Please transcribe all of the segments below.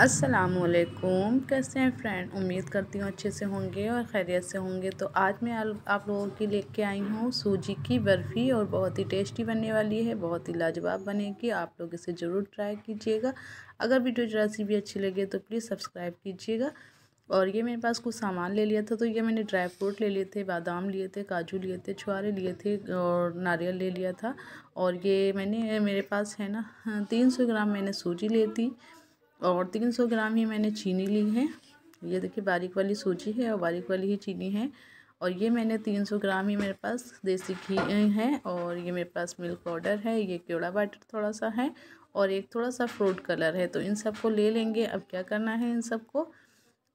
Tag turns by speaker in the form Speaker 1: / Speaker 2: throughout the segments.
Speaker 1: असलकुम कैसे हैं फ्रेंड उम्मीद करती हूँ अच्छे से होंगे और खैरियत से होंगे तो आज मैं आप लोगों की लेके आई हूँ सूजी की बर्फ़ी और बहुत ही टेस्टी बनने वाली है बहुत ही लाजवाब बनेगी आप लोग इसे ज़रूर ट्राई कीजिएगा अगर वीडियो जरा सी भी अच्छी लगे तो प्लीज़ सब्सक्राइब कीजिएगा और ये मेरे पास कुछ सामान ले लिया था तो ये मैंने ड्राई फ्रूट ले लिए थे बादाम लिए थे काजू लिए थे छुआरे लिए थे और नारियल ले लिया था और ये मैंने मेरे पास है ना हाँ, तीन सौ ग्राम मैंने सूजी ले थी और तीन सौ ग्राम ही मैंने चीनी ली है ये देखिए बारीक वाली सूजी है और बारीक वाली ही चीनी है और ये मैंने तीन सौ ग्राम ही मेरे पास देसी घी है और ये मेरे पास मिल्क पाउडर है ये केवड़ा बाटर थोड़ा सा है और एक थोड़ा सा फ्रूट कलर है तो इन सबको ले लेंगे अब क्या करना है इन सबको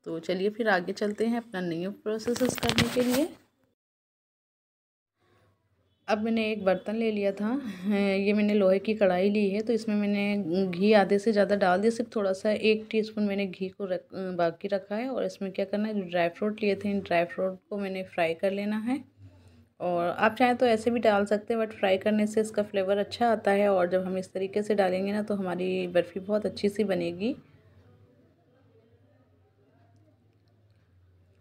Speaker 1: तो चलिए फिर आगे चलते हैं अपना न्यू प्रोसेस करने के लिए अब मैंने एक बर्तन ले लिया था ये मैंने लोहे की कढ़ाई ली है तो इसमें मैंने घी आधे से ज़्यादा डाल दिया सिर्फ थोड़ा सा एक टीस्पून मैंने घी को रख बाकी रखा है और इसमें क्या करना है जो ड्राई फ्रूट लिए थे इन ड्राई फ्रूट को मैंने फ्राई कर लेना है और आप चाहें तो ऐसे भी डाल सकते हैं बट फ्राई करने से इसका फ्लेवर अच्छा आता है और जब हम इस तरीके से डालेंगे ना तो हमारी बर्फ़ी बहुत अच्छी सी बनेगी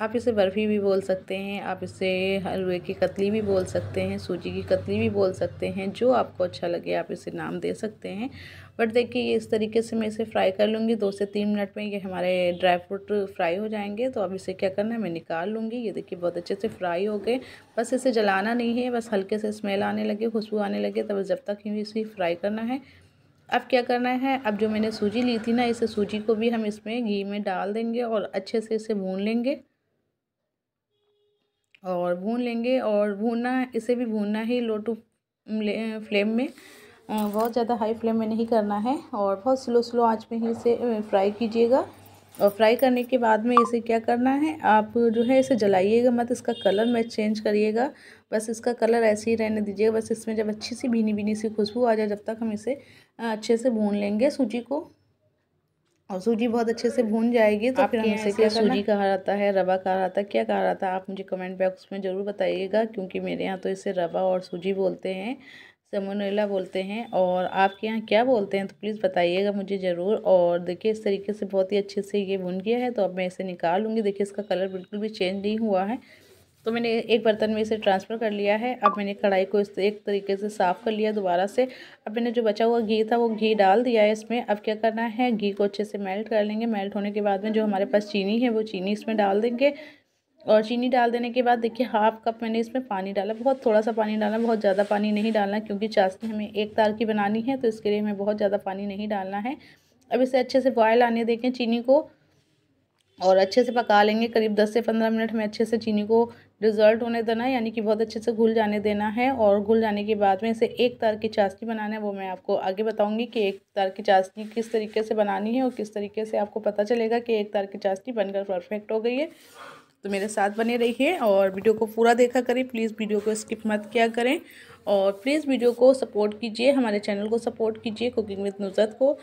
Speaker 1: आप इसे बर्फ़ी भी बोल सकते हैं आप इसे हलवे की कतली भी बोल सकते हैं सूजी की कतली भी बोल सकते हैं जो आपको अच्छा लगे आप इसे नाम दे सकते हैं बट देखिए ये इस तरीके से मैं इसे फ्राई कर लूँगी दो से तीन मिनट में ये हमारे ड्राई फ्रूट फ्राई हो जाएंगे तो अब इसे क्या करना है मैं निकाल लूँगी ये देखिए बहुत अच्छे से फ्राई हो गए बस इसे जलाना नहीं है बस हल्के से स्मेल आने लगे खुशबू आने लगे तब जब तक ही इसे फ्राई करना है अब क्या करना है अब जो मैंने सूजी ली थी ना इसे सूजी को भी हम इसमें घी में डाल देंगे और अच्छे से इसे भून लेंगे और भून लेंगे और भूनना इसे भी भूनना ही लो टू फ्लेम में बहुत ज़्यादा हाई फ्लेम में नहीं करना है और बहुत स्लो स्लो आंच में ही इसे फ्राई कीजिएगा और फ्राई करने के बाद में इसे क्या करना है आप जो है इसे जलाइएगा मत इसका कलर मैच चेंज करिएगा बस इसका कलर ऐसे ही रहने दीजिएगा बस इसमें जब अच्छी सी भीनी भीनी सी खुशबू आ जाए जब तक हम इसे अच्छे से भून लेंगे सूजी को और सूजी बहुत अच्छे से भून जाएगी तो फिर हमसे क्या सूजी कहा जाता है रवा कहा जाता है क्या कहा जाता है आप मुझे कमेंट बॉक्स में ज़रूर बताइएगा क्योंकि मेरे यहाँ तो इसे रवा और सूजी बोलते हैं समोनेला बोलते हैं और आपके यहाँ क्या बोलते हैं तो प्लीज़ बताइएगा मुझे ज़रूर और देखिए इस तरीके से बहुत ही अच्छे से ये भुन गया है तो अब मैं इसे निकाल लूँगी देखिए इसका कलर बिल्कुल भी चेंज नहीं हुआ है तो मैंने एक बर्तन में इसे ट्रांसफ़र कर लिया है अब मैंने कढ़ाई को इस एक तरीके से साफ़ कर लिया दोबारा से अब मैंने जो बचा हुआ घी था वो घी डाल दिया है इसमें अब क्या करना है घी को अच्छे से मेल्ट कर लेंगे मेल्ट होने के बाद में जो हमारे पास चीनी है वो चीनी इसमें डाल देंगे और चीनी डाल देने के बाद देखिए हाफ कप मैंने इसमें पानी डाला बहुत थोड़ा सा पानी डाला बहुत ज़्यादा पानी नहीं डालना क्योंकि चाशनी हमें एक तार की बनानी है तो इसके लिए हमें बहुत ज़्यादा पानी नहीं डालना है अब इसे अच्छे से बॉयल आने देखें चीनी को और अच्छे से पका लेंगे करीब दस से पंद्रह मिनट हमें अच्छे से चीनी को रिजल्ट होने देना है यानी कि बहुत अच्छे से घुल जाने देना है और घुल जाने के बाद में इसे एक तार की चाशनी बनाना है वो मैं आपको आगे बताऊंगी कि एक तार की चाशनी किस तरीके से बनानी है और किस तरीके से आपको पता चलेगा कि एक तार की चाशनी बनकर परफेक्ट हो गई है तो मेरे साथ बने रहिए और वीडियो को पूरा देखा करें प्लीज़ वीडियो को स्किप मत किया करें और प्लीज़ वीडियो को सपोर्ट कीजिए हमारे चैनल को सपोर्ट कीजिए कुकिंग विद नुजत को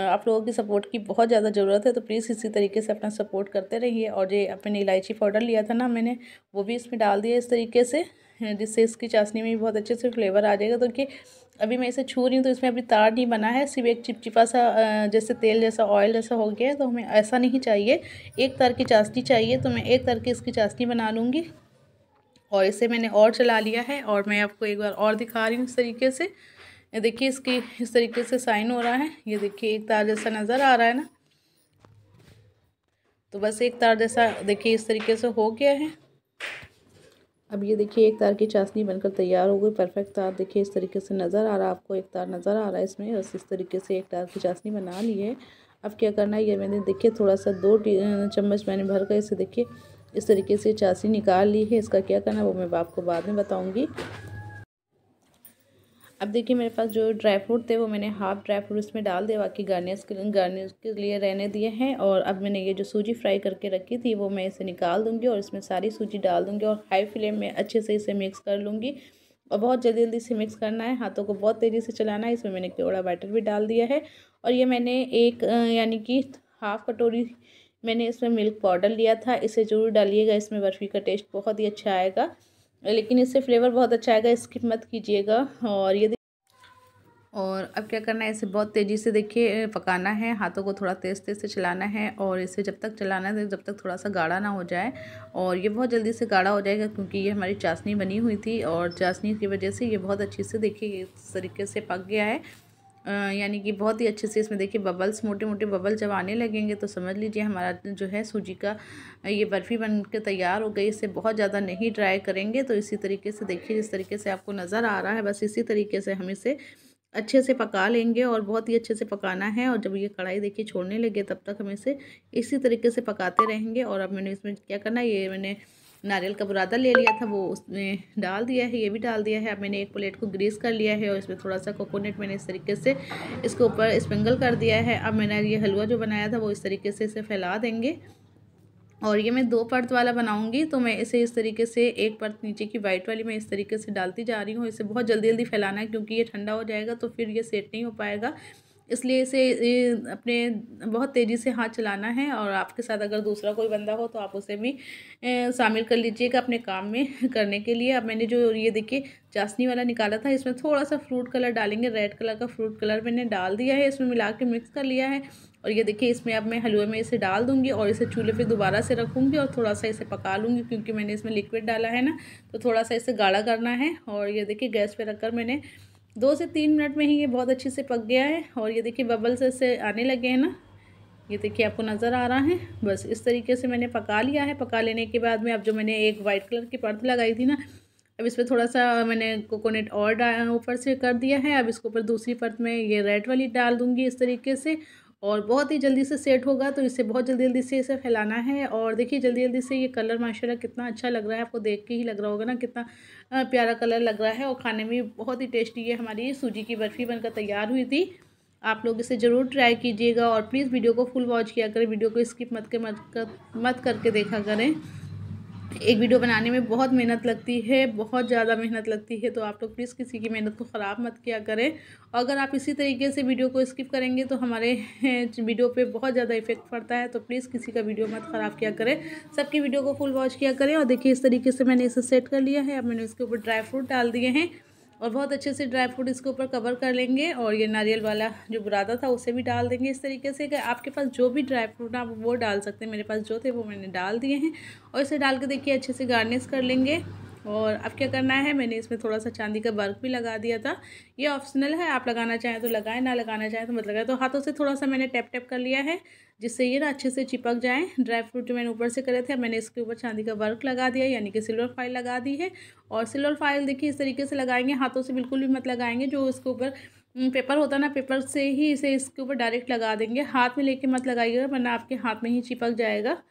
Speaker 1: आप लोगों की सपोर्ट की बहुत ज़्यादा ज़रूरत है तो प्लीज़ इसी तरीके से अपना सपोर्ट करते रहिए और ये अपने इलायची पाउडर लिया था ना मैंने वो भी इसमें डाल दिया इस तरीके से जिससे इसकी चाशनी में भी बहुत अच्छे से फ्लेवर आ जाएगा तो कि अभी मैं इसे छू रही हूँ तो इसमें अभी तार नहीं बना है सिर्फ एक चिपचिपा सा जैसे तेल जैसा ऑयल जैसा हो गया है तो हमें ऐसा नहीं चाहिए एक तार की चाशनी चाहिए तो मैं एक तार की इसकी चाशनी बना लूँगी और इसे मैंने और चला लिया है और मैं आपको एक बार और दिखा रही हूँ इस तरीके से ये देखिए इसकी इस तरीके से साइन हो रहा है ये देखिए एक तार जैसा नज़र आ रहा है ना तो बस एक तार जैसा देखिए इस तरीके से हो गया है अब ये देखिए एक तार की चाशनी बनकर तैयार हो गई परफेक्ट तार देखिए इस तरीके से नज़र आ रहा है आपको एक तार नज़र आ रहा है इसमें बस इस तरीके से एक तार की चाशनी बना ली है अब क्या करना है ये मैंने देखिए थोड़ा सा दो चम्मच मैंने भर कर इसे देखिए इस तरीके से चाशनी निकाल ली है इसका क्या करना है वो मैं आपको बाद में बताऊँगी अब देखिए मेरे पास जो ड्राई फ्रूट थे वो मैंने हाफ ड्राई फ्रूट इसमें डाल दिए बाकी गार्नियस के गार्नियस के लिए रहने दिए हैं और अब मैंने ये जो सूजी फ्राई करके रखी थी वो मैं इसे निकाल दूँगी और इसमें सारी सूजी डाल दूँगी और हाई फ्लेम में अच्छे से इसे मिक्स कर लूँगी और बहुत जल्दी जल्दी से मिक्स करना है हाथों को बहुत तेज़ी से चलाना है इसमें मैंने केवड़ा बैटर भी डाल दिया है और ये मैंने एक यानी कि हाफ़ कटोरी मैंने इसमें मिल्क पाउडर लिया था इसे ज़रूर डालिएगा इसमें बर्फ़ी का टेस्ट बहुत ही अच्छा आएगा लेकिन इससे फ्लेवर बहुत अच्छा आएगा इसकी मत कीजिएगा और ये और अब क्या करना है इसे बहुत तेज़ी से देखिए पकाना है हाथों को थोड़ा तेज़ तेज़ से चलाना है और इसे जब तक चलाना है जब तक थोड़ा सा गाढ़ा ना हो जाए और ये बहुत जल्दी से गाढ़ा हो जाएगा क्योंकि ये हमारी चाशनी बनी हुई थी और चाशनी की वजह से ये बहुत अच्छे से देखिए इस तरीके से पक गया है यानी कि बहुत ही अच्छे से इसमें देखिए बबल्स मोटे मोटे बबल जब आने लगेंगे तो समझ लीजिए हमारा जो है सूजी का ये बर्फ़ी बन के तैयार हो गई इसे बहुत ज़्यादा नहीं ड्राई करेंगे तो इसी तरीके से देखिए जिस तरीके से आपको नज़र आ रहा है बस इसी तरीके से हम इसे अच्छे से पका लेंगे और बहुत ही अच्छे से पकाना है और जब ये कढ़ाई देखिए छोड़ने लगे तब तक हम इसे इसी तरीके से पकाते रहेंगे और अब मैंने इसमें क्या करना ये मैंने नारियल का बुरादा ले लिया था वो उसमें डाल दिया है ये भी डाल दिया है अब मैंने एक प्लेट को ग्रीस कर लिया है और इसमें थोड़ा सा कोकोनट मैंने इस तरीके से इसके ऊपर स्प्रिंगल कर दिया है अब मैंने ये हलवा जो बनाया था वो इस तरीके से इसे फैला देंगे और ये मैं दो परत वाला बनाऊंगी तो मैं इसे इस तरीके से एक परत नीचे की वाइट वाली मैं इस तरीके से डालती जा रही हूँ इसे बहुत जल्दी जल्दी फैलाना है क्योंकि ये ठंडा हो जाएगा तो फिर ये सेट नहीं हो पाएगा इसलिए इसे अपने बहुत तेज़ी से हाथ चलाना है और आपके साथ अगर दूसरा कोई बंदा हो तो आप उसे भी शामिल कर लीजिएगा अपने काम में करने के लिए अब मैंने जो ये देखिए चासनी वाला निकाला था इसमें थोड़ा सा फ्रूट कलर डालेंगे रेड कलर का फ्रूट कलर मैंने डाल दिया है इसमें मिला के मिक्स कर लिया है और ये देखिए इसमें अब मैं हलवे में इसे डाल दूँगी और इसे चूल्हे पर दोबारा से रखूंगी और थोड़ा सा इसे पका लूँगी क्योंकि मैंने इसमें लिक्विड डाला है ना तो थोड़ा सा इसे गाढ़ा करना है और ये देखिए गैस पर रख मैंने दो से तीन मिनट में ही ये बहुत अच्छे से पक गया है और ये देखिए बबल्स ऐसे आने लगे हैं ना ये देखिए आपको नज़र आ रहा है बस इस तरीके से मैंने पका लिया है पका लेने के बाद में अब जो मैंने एक वाइट कलर की परत लगाई थी ना अब इस पर थोड़ा सा मैंने कोकोनट और ऊपर से कर दिया है अब इसके ऊपर दूसरी पर्थ में ये रेड वाली डाल दूँगी इस तरीके से और बहुत ही जल्दी से सेट होगा तो इसे बहुत जल्दी जल्दी से इसे फैलाना है और देखिए जल्दी जल्दी से ये कलर माशाल्लाह कितना अच्छा लग रहा है आपको देख के ही लग रहा होगा ना कितना प्यारा कलर लग रहा है और खाने में बहुत ही टेस्टी है हमारी सूजी की बर्फ़ी बनकर तैयार हुई थी आप लोग इसे ज़रूर ट्राई कीजिएगा और प्लीज़ वीडियो को फुल वॉच किया करें वीडियो को स्किप मत के मत कर मत करके देखा करें एक वीडियो बनाने में बहुत मेहनत लगती है बहुत ज़्यादा मेहनत लगती है तो आप लोग प्लीज़ किसी की मेहनत को ख़राब मत किया करें और अगर आप इसी तरीके से वीडियो को स्किप करेंगे तो हमारे वीडियो पे बहुत ज़्यादा इफेक्ट पड़ता है तो प्लीज़ किसी का वीडियो मत ख़राब किया करें सबकी वीडियो को फुल वॉच किया करें और देखिए इस तरीके से मैंने इसे सेट कर लिया है अब मैंने इसके ऊपर ड्राई फ्रूट डाल दिए हैं और बहुत अच्छे से ड्राई फ्रूट इसके ऊपर कवर कर लेंगे और ये नारियल वाला जो बुरादा था उसे भी डाल देंगे इस तरीके से कि आपके पास जो भी ड्राई फ्रूट आप वो डाल सकते हैं मेरे पास जो थे वो मैंने डाल दिए हैं और इसे डाल के देखिए अच्छे से गार्निश कर लेंगे और अब क्या करना है मैंने इसमें थोड़ा सा चांदी का वर्क भी लगा दिया था ये ऑप्शनल है आप लगाना चाहें तो लगाएं ना लगाना चाहें तो मत लगाएं तो हाथों से थोड़ा सा मैंने टैप टैप कर लिया है जिससे ये ना अच्छे से चिपक जाए ड्राई फ्रूट मैंने ऊपर से करे थे मैंने इसके ऊपर चांदी का वर्क लगा दिया यानी कि सिल्वर फाइल लगा दी है और सिल्वर फाइल देखिए इस तरीके से लगाएंगे हाथों से बिल्कुल भी मत लगाएंगे जो इसके ऊपर पेपर होता है ना पेपर से ही इसे इसके ऊपर डायरेक्ट लगा देंगे हाथ में लेके मत लगाइएगा वरना आपके हाथ में ही चिपक जाएगा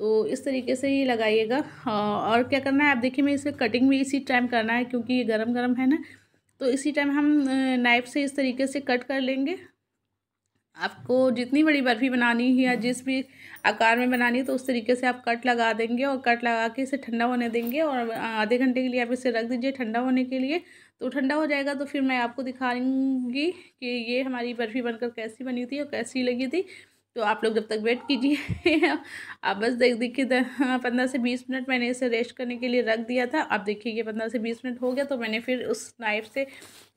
Speaker 1: तो इस तरीके से ये लगाइएगा हाँ, और क्या करना है आप देखिए मैं इसे कटिंग भी इसी टाइम करना है क्योंकि ये गरम गरम है ना तो इसी टाइम हम नाइफ से इस तरीके से कट कर लेंगे आपको जितनी बड़ी बर्फ़ी बनानी है या जिस भी आकार में बनानी है तो उस तरीके से आप कट लगा देंगे और कट लगा के इसे ठंडा होने देंगे और आधे घंटे के लिए आप इसे रख दीजिए ठंडा होने के लिए तो ठंडा हो जाएगा तो फिर मैं आपको दिखाऊंगी कि ये हमारी बर्फ़ी बनकर कैसी बनी थी और कैसी लगी थी तो आप लोग जब तक वेट कीजिए आप बस देख देखिए हाँ, पंद्रह से बीस मिनट मैंने इसे रेस्ट करने के लिए रख दिया था आप देखिए ये पंद्रह से बीस मिनट हो गया तो मैंने फिर उस नाइफ से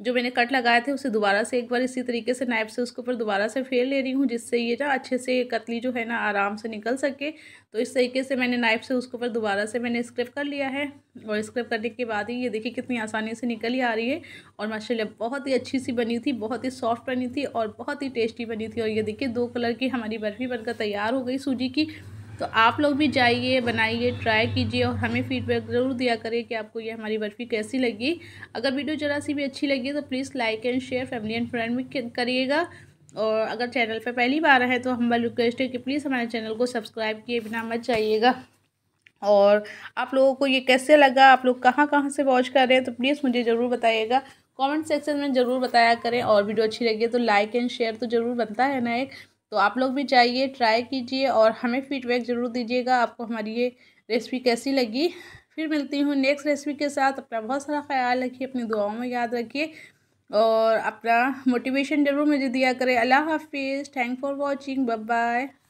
Speaker 1: जो मैंने कट लगाए थे उसे दोबारा से एक बार इसी तरीके से नाइफ से उसके ऊपर दोबारा से फेर ले रही हूँ जिससे ये ना अच्छे से कतली जो है ना आराम से निकल सके तो इस तरीके से मैंने नाइफ से उसके ऊपर दोबारा से मैंने स्क्रब कर लिया है और स्क्रब करने के बाद ही ये देखिए कितनी आसानी से निकल ही आ रही है और माशाल्लाह बहुत ही अच्छी सी बनी थी बहुत ही सॉफ्ट बनी थी और बहुत ही टेस्टी बनी थी और ये देखिए दो कलर की हम हमारी बर्फ़ी बनकर तैयार हो गई सूजी की तो आप लोग भी जाइए बनाइए ट्राई कीजिए और हमें फीडबैक ज़रूर दिया करें कि आपको ये हमारी बर्फ़ी कैसी लगी अगर वीडियो जरा सी भी अच्छी लगी तो please like and share family and friend में करिएगा और अगर चैनल पर पहली बार है तो हमारा रिक्वेस्ट है कि प्लीज़ हमारे चैनल को सब्सक्राइब किए बिना मत जाइएगा और आप लोगों को ये कैसे लगा आप लोग कहाँ कहाँ से वॉच कर रहे हैं तो प्लीज़ मुझे ज़रूर बताइएगा कमेंट सेक्शन में ज़रूर बताया करें और वीडियो अच्छी लगी तो लाइक एंड शेयर तो ज़रूर बनता है ना एक तो आप लोग भी जाइए ट्राई कीजिए और हमें फीडबैक ज़रूर दीजिएगा आपको हमारी ये रेसिपी कैसी लगी फिर मिलती हूँ नेक्स्ट रेसिपी के साथ अपना बहुत सारा ख्याल रखिए अपनी दुआओं में याद रखिए और अपना मोटिवेशन ज़रूर मुझे दिया करें अल्लाह हाफिज़ थैंक फॉर वॉचिंग बाय